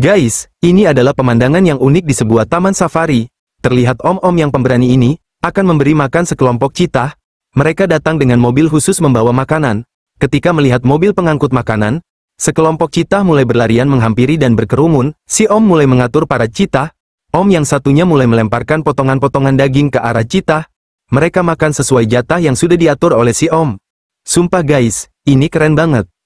Guys, ini adalah pemandangan yang unik di sebuah taman safari. Terlihat om-om yang pemberani ini, akan memberi makan sekelompok citah. Mereka datang dengan mobil khusus membawa makanan. Ketika melihat mobil pengangkut makanan, sekelompok citah mulai berlarian menghampiri dan berkerumun, si om mulai mengatur para citah. Om yang satunya mulai melemparkan potongan-potongan daging ke arah citah. Mereka makan sesuai jatah yang sudah diatur oleh si om. Sumpah guys, ini keren banget.